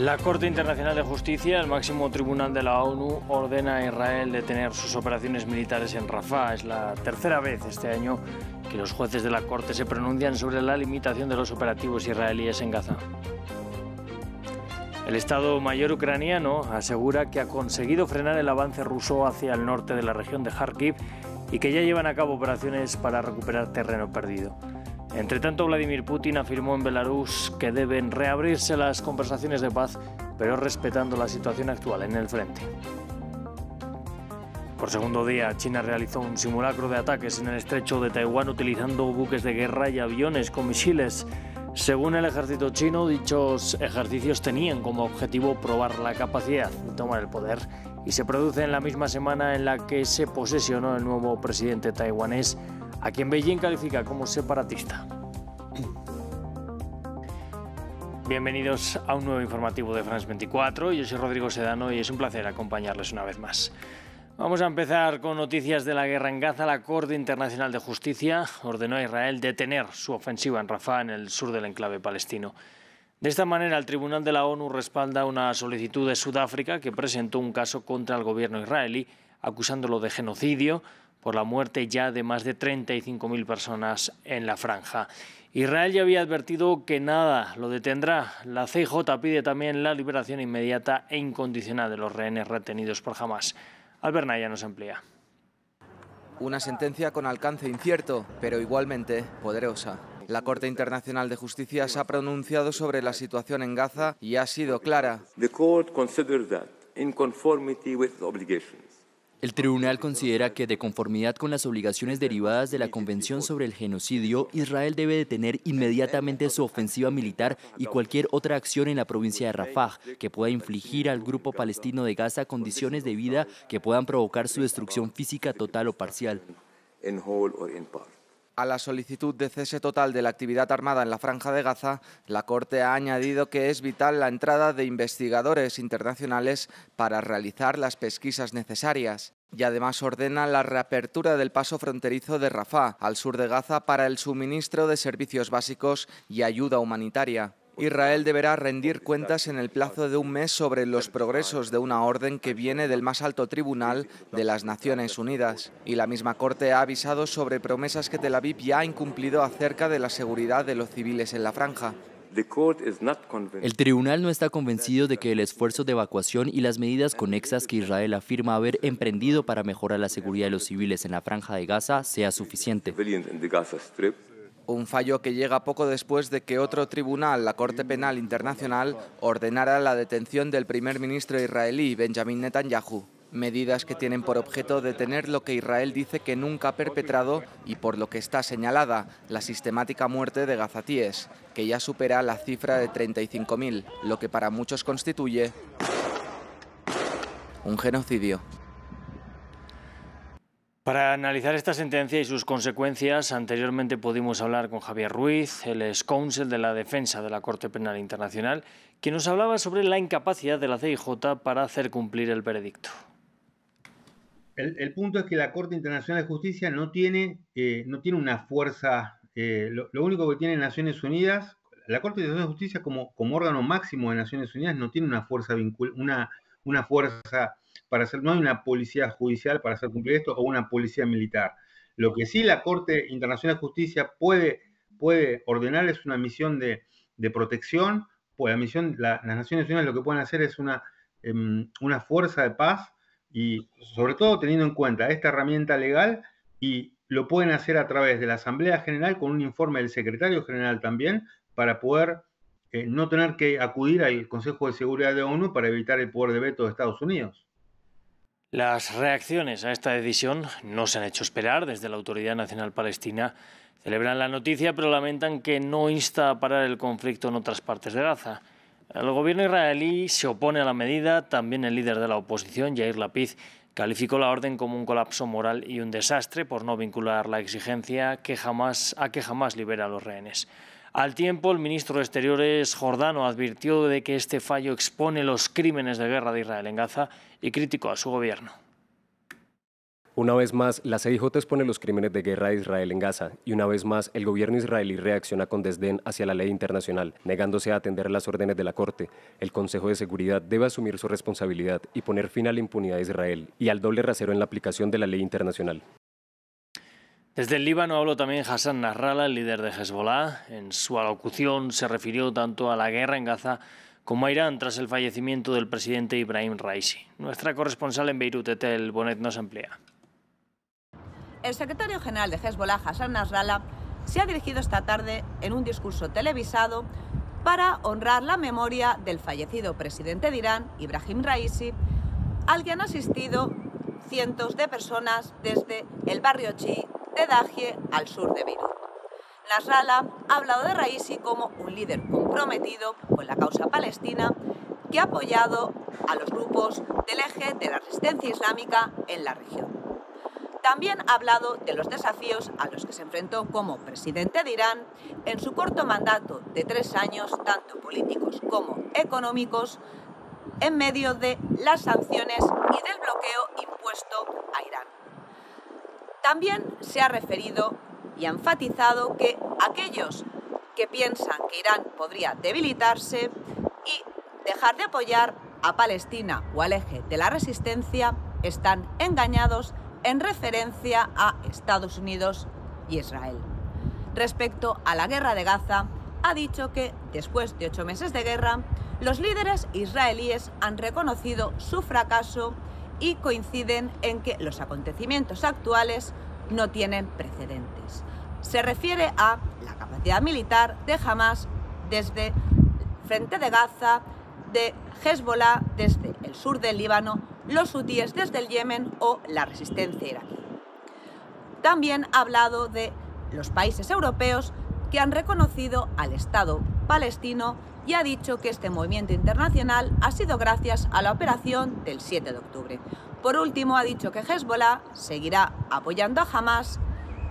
La Corte Internacional de Justicia, el máximo tribunal de la ONU, ordena a Israel detener sus operaciones militares en Rafah. Es la tercera vez este año que los jueces de la Corte se pronuncian sobre la limitación de los operativos israelíes en Gaza. El Estado Mayor ucraniano asegura que ha conseguido frenar el avance ruso hacia el norte de la región de Kharkiv y que ya llevan a cabo operaciones para recuperar terreno perdido. Entre tanto, Vladimir Putin afirmó en Belarus que deben reabrirse las conversaciones de paz, pero respetando la situación actual en el frente. Por segundo día, China realizó un simulacro de ataques en el estrecho de Taiwán utilizando buques de guerra y aviones con misiles. Según el ejército chino, dichos ejercicios tenían como objetivo probar la capacidad de tomar el poder y se produce en la misma semana en la que se posesionó el nuevo presidente taiwanés a quien Beijing califica como separatista. Bienvenidos a un nuevo informativo de France 24. Yo soy Rodrigo Sedano y es un placer acompañarles una vez más. Vamos a empezar con noticias de la guerra en Gaza. La Corte Internacional de Justicia ordenó a Israel detener su ofensiva en Rafah, en el sur del enclave palestino. De esta manera, el Tribunal de la ONU respalda una solicitud de Sudáfrica que presentó un caso contra el gobierno israelí acusándolo de genocidio por la muerte ya de más de 35.000 personas en la franja. Israel ya había advertido que nada lo detendrá. La CJ pide también la liberación inmediata e incondicional de los rehenes retenidos por Hamas. ya nos emplea. Una sentencia con alcance incierto, pero igualmente poderosa. La Corte Internacional de Justicia se ha pronunciado sobre la situación en Gaza y ha sido clara. The court that in conformity with obligation. El tribunal considera que, de conformidad con las obligaciones derivadas de la Convención sobre el Genocidio, Israel debe detener inmediatamente su ofensiva militar y cualquier otra acción en la provincia de Rafah que pueda infligir al grupo palestino de Gaza condiciones de vida que puedan provocar su destrucción física total o parcial. A la solicitud de cese total de la actividad armada en la Franja de Gaza, la Corte ha añadido que es vital la entrada de investigadores internacionales para realizar las pesquisas necesarias y además ordena la reapertura del paso fronterizo de Rafah, al sur de Gaza, para el suministro de servicios básicos y ayuda humanitaria. Israel deberá rendir cuentas en el plazo de un mes sobre los progresos de una orden que viene del más alto tribunal de las Naciones Unidas. Y la misma Corte ha avisado sobre promesas que Tel Aviv ya ha incumplido acerca de la seguridad de los civiles en la franja. El tribunal no está convencido de que el esfuerzo de evacuación y las medidas conexas que Israel afirma haber emprendido para mejorar la seguridad de los civiles en la franja de Gaza sea suficiente un fallo que llega poco después de que otro tribunal, la Corte Penal Internacional, ordenara la detención del primer ministro israelí Benjamin Netanyahu. Medidas que tienen por objeto detener lo que Israel dice que nunca ha perpetrado y por lo que está señalada, la sistemática muerte de gazatíes, que ya supera la cifra de 35.000, lo que para muchos constituye un genocidio. Para analizar esta sentencia y sus consecuencias, anteriormente pudimos hablar con Javier Ruiz, el ex de la defensa de la Corte Penal Internacional, que nos hablaba sobre la incapacidad de la CIJ para hacer cumplir el veredicto. El, punto es que la Corte Internacional de Justicia no tiene, eh, no tiene una fuerza, eh, lo, único que tiene Naciones Unidas, la Corte Internacional de Justicia como, como órgano máximo de Naciones Unidas no tiene una fuerza, vincul, una, una fuerza para hacer, no hay una policía judicial para hacer cumplir esto o una policía militar. Lo que sí la Corte Internacional de Justicia puede, ordenar es una misión de, protección, pues la misión, las Naciones Unidas lo que pueden hacer es em, una, fuerza de paz y sobre todo teniendo en cuenta esta herramienta legal y lo pueden hacer a través de la Asamblea General con un informe del secretario general también para poder eh, no tener que acudir al Consejo de Seguridad de la ONU para evitar el poder de veto de Estados Unidos. Las reacciones a esta decisión no se han hecho esperar desde la Autoridad Nacional Palestina. Celebran la noticia, pero lamentan que no insta a parar el conflicto en otras partes de Gaza. El gobierno israelí se opone a la medida, también el líder de la oposición, Yair Lapid, calificó la orden como un colapso moral y un desastre por no vincular la exigencia que jamás, a que jamás libera a los rehenes. Al tiempo, el ministro de Exteriores Jordano advirtió de que este fallo expone los crímenes de guerra de Israel en Gaza y criticó a su gobierno. Una vez más, la CIJ expone los crímenes de guerra de Israel en Gaza y una vez más el gobierno israelí reacciona con desdén hacia la ley internacional, negándose a atender las órdenes de la Corte. El Consejo de Seguridad debe asumir su responsabilidad y poner fin a la impunidad de Israel y al doble rasero en la aplicación de la ley internacional. Desde el Líbano habló también Hassan Nasrallah, el líder de Hezbollah. En su alocución se refirió tanto a la guerra en Gaza como a Irán tras el fallecimiento del presidente Ibrahim Raisi. Nuestra corresponsal en Beirut, Etel Bonet, nos amplía. El secretario general de Hezbollah, Hassan Nasrallah, se ha dirigido esta tarde en un discurso televisado para honrar la memoria del fallecido presidente de Irán, Ibrahim Raisi, al que han asistido cientos de personas desde el barrio Chi de al sur de Beirut. Nasrallah ha hablado de Raisi como un líder comprometido con la causa palestina que ha apoyado a los grupos del eje de la resistencia islámica en la región. También ha hablado de los desafíos a los que se enfrentó como presidente de Irán en su corto mandato de tres años, tanto políticos como económicos, en medio de las sanciones y del bloqueo impuesto a Irán. También se ha referido y ha enfatizado que aquellos que piensan que Irán podría debilitarse y dejar de apoyar a Palestina o al eje de la resistencia están engañados en referencia a Estados Unidos y Israel. Respecto a la guerra de Gaza, ha dicho que, después de ocho meses de guerra, los líderes israelíes han reconocido su fracaso y coinciden en que los acontecimientos actuales no tienen precedentes. Se refiere a la capacidad militar de Hamas desde frente de Gaza, de Hezbollah desde el sur del Líbano, los hutíes desde el Yemen o la resistencia iraquí. También ha hablado de los países europeos que han reconocido al Estado palestino y ha dicho que este movimiento internacional ha sido gracias a la operación del 7 de octubre. Por último, ha dicho que Hezbollah seguirá apoyando a Hamas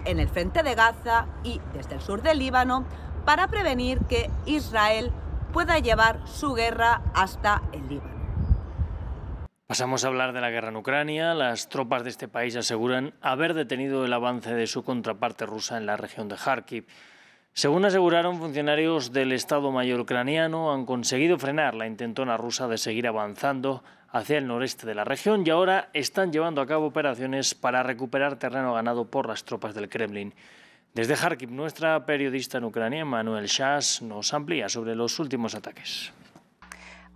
en el frente de Gaza y desde el sur del Líbano para prevenir que Israel pueda llevar su guerra hasta el Líbano. Pasamos a hablar de la guerra en Ucrania. Las tropas de este país aseguran haber detenido el avance de su contraparte rusa en la región de Kharkiv. Según aseguraron funcionarios del Estado Mayor ucraniano, han conseguido frenar la intentona rusa de seguir avanzando hacia el noreste de la región y ahora están llevando a cabo operaciones para recuperar terreno ganado por las tropas del Kremlin. Desde Kharkiv, nuestra periodista en Ucrania, Manuel Shas, nos amplía sobre los últimos ataques.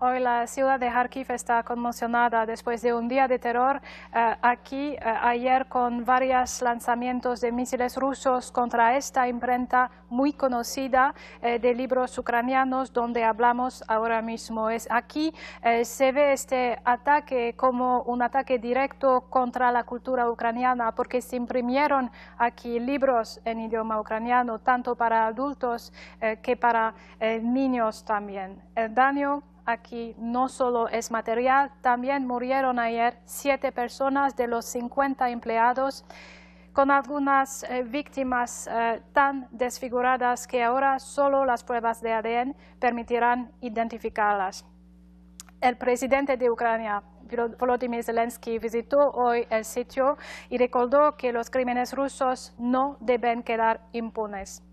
Hoy la ciudad de Kharkiv está conmocionada después de un día de terror eh, aquí eh, ayer con varios lanzamientos de misiles rusos contra esta imprenta muy conocida eh, de libros ucranianos donde hablamos ahora mismo. Es aquí se ve este ataque como un ataque directo contra la cultura ucraniana porque se imprimieron aquí libros en idioma ucraniano tanto para adultos que para niños también. El aquí no solo es material, también murieron ayer siete personas de los 50 empleados con algunas eh, víctimas eh, tan desfiguradas que ahora solo las pruebas de ADN permitirán identificarlas. El presidente de Ucrania, Volodymyr Zelensky, visitó hoy el sitio y recordó que los crímenes rusos no deben quedar impunes.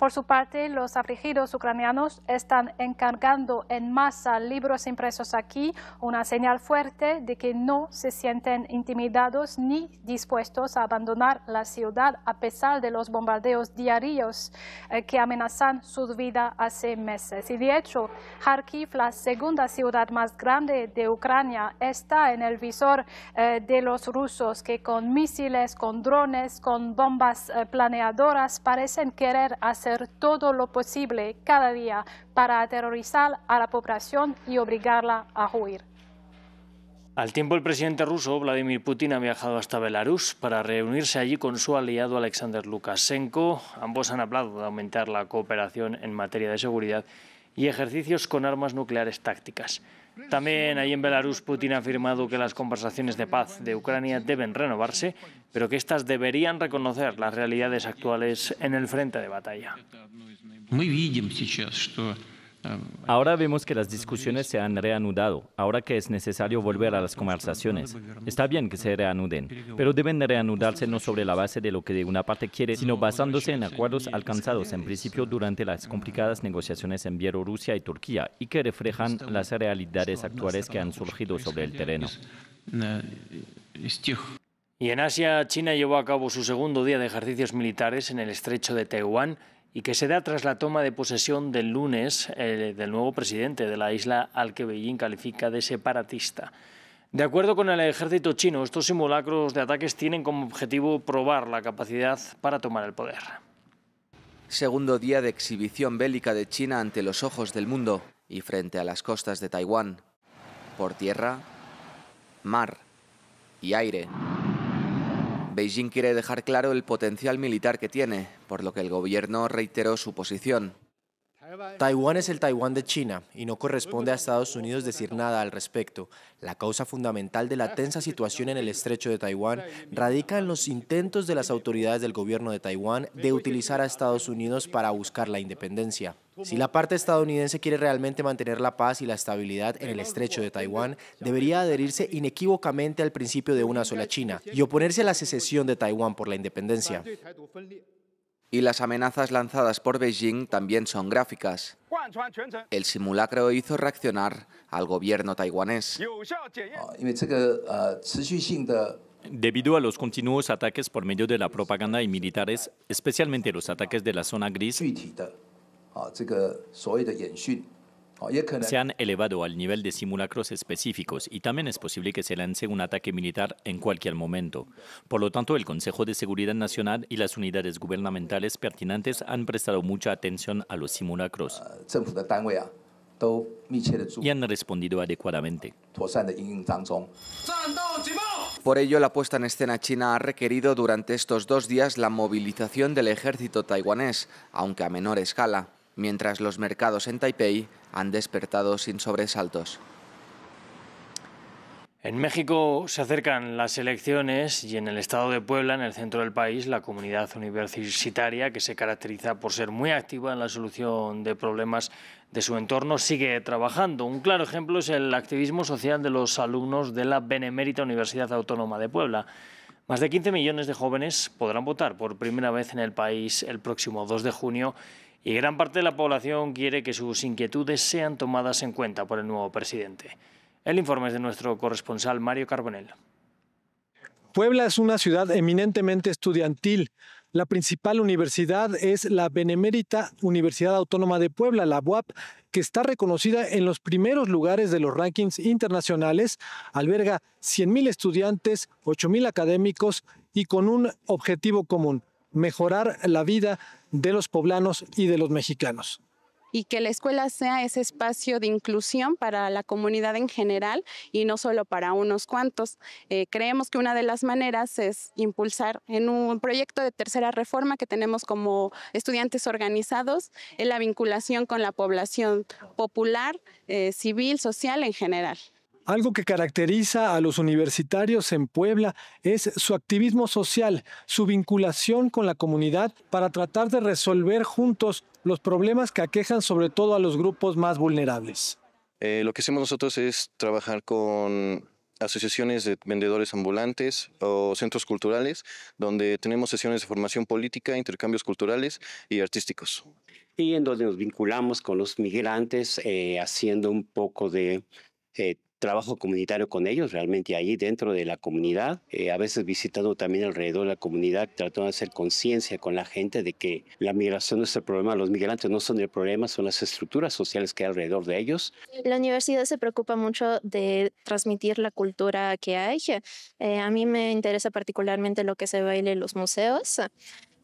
Por su parte, los afligidos ucranianos están encargando en masa libros impresos aquí, una señal fuerte de que no se sienten intimidados ni dispuestos a abandonar la ciudad a pesar de los bombardeos diarios eh, que amenazan su vida hace meses. Y de hecho, Kharkiv, la segunda ciudad más grande de Ucrania, está en el visor eh, de los rusos que con misiles, con drones, con bombas eh, planeadoras parecen querer hacer todo lo posible cada día para aterrorizar a la población y obligarla a huir. Al tiempo, el presidente ruso Vladimir Putin ha viajado hasta Belarus para reunirse allí con su aliado Alexander Lukashenko. Ambos han hablado de aumentar la cooperación en materia de seguridad y ejercicios con armas nucleares tácticas. También ahí en Belarus Putin ha afirmado que las conversaciones de paz de Ucrania deben renovarse, pero que éstas deberían reconocer las realidades actuales en el frente de batalla. Ahora vemos que las discusiones se han reanudado, ahora que es necesario volver a las conversaciones. Está bien que se reanuden, pero deben reanudarse no sobre la base de lo que de una parte quiere, sino basándose en acuerdos alcanzados en principio durante las complicadas negociaciones en Bielorrusia y Turquía y que reflejan las realidades actuales que han surgido sobre el terreno. Y en Asia, China llevó a cabo su segundo día de ejercicios militares en el estrecho de Taiwán y que se da tras la toma de posesión del lunes eh, del nuevo presidente de la isla al que Beijing califica de separatista. De acuerdo con el ejército chino, estos simulacros de ataques tienen como objetivo probar la capacidad para tomar el poder. Segundo día de exhibición bélica de China ante los ojos del mundo y frente a las costas de Taiwán. Por tierra, mar y aire. Beijing quiere dejar claro el potencial militar que tiene, por lo que el gobierno reiteró su posición. Taiwán es el Taiwán de China y no corresponde a Estados Unidos decir nada al respecto. La causa fundamental de la tensa situación en el estrecho de Taiwán radica en los intentos de las autoridades del gobierno de Taiwán de utilizar a Estados Unidos para buscar la independencia. Si la parte estadounidense quiere realmente mantener la paz y la estabilidad en el estrecho de Taiwán, debería adherirse inequívocamente al principio de una sola China y oponerse a la secesión de Taiwán por la independencia. Y las amenazas lanzadas por Beijing también son gráficas. El simulacro hizo reaccionar al gobierno taiwanés. Debido a los continuos ataques por medio de la propaganda y militares, especialmente los ataques de la zona gris, se han elevado al nivel de simulacros específicos y también es posible que se lance un ataque militar en cualquier momento. Por lo tanto, el Consejo de Seguridad Nacional y las unidades gubernamentales pertinentes han prestado mucha atención a los simulacros ah, y han respondido adecuadamente. Por ello, la puesta en escena china ha requerido durante estos dos días la movilización del ejército taiwanés, aunque a menor escala mientras los mercados en Taipei han despertado sin sobresaltos. En México se acercan las elecciones y en el estado de Puebla, en el centro del país, la comunidad universitaria, que se caracteriza por ser muy activa en la solución de problemas de su entorno, sigue trabajando. Un claro ejemplo es el activismo social de los alumnos de la Benemérita Universidad Autónoma de Puebla. Más de 15 millones de jóvenes podrán votar por primera vez en el país el próximo 2 de junio y gran parte de la población quiere que sus inquietudes sean tomadas en cuenta por el nuevo presidente. El informe es de nuestro corresponsal Mario Carbonell. Puebla es una ciudad eminentemente estudiantil. La principal universidad es la Benemérita Universidad Autónoma de Puebla, la UAP, que está reconocida en los primeros lugares de los rankings internacionales, alberga 100.000 estudiantes, 8.000 académicos y con un objetivo común, mejorar la vida de los poblanos y de los mexicanos y que la escuela sea ese espacio de inclusión para la comunidad en general y no solo para unos cuantos. Eh, creemos que una de las maneras es impulsar en un proyecto de tercera reforma que tenemos como estudiantes organizados la vinculación con la población popular, eh, civil, social en general. Algo que caracteriza a los universitarios en Puebla es su activismo social, su vinculación con la comunidad para tratar de resolver juntos los problemas que aquejan sobre todo a los grupos más vulnerables. Eh, lo que hacemos nosotros es trabajar con asociaciones de vendedores ambulantes o centros culturales, donde tenemos sesiones de formación política, intercambios culturales y artísticos. Y en donde nos vinculamos con los migrantes, eh, haciendo un poco de eh, trabajo comunitario con ellos, realmente ahí dentro de la comunidad, eh, a veces visitando también alrededor de la comunidad, tratando de hacer conciencia con la gente de que la migración no es el problema, los migrantes no son el problema, son las estructuras sociales que hay alrededor de ellos. La universidad se preocupa mucho de transmitir la cultura que hay. Eh, a mí me interesa particularmente lo que se baile en los museos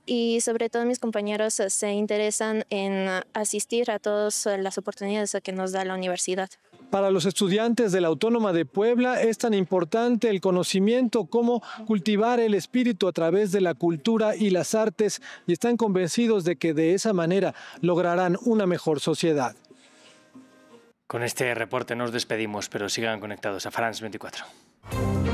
y sobre todo mis compañeros se interesan en asistir a todas las oportunidades que nos da la universidad. Para los estudiantes de la Autónoma de Puebla es tan importante el conocimiento como cultivar el espíritu a través de la cultura y las artes y están convencidos de que de esa manera lograrán una mejor sociedad. Con este reporte nos despedimos, pero sigan conectados a France 24.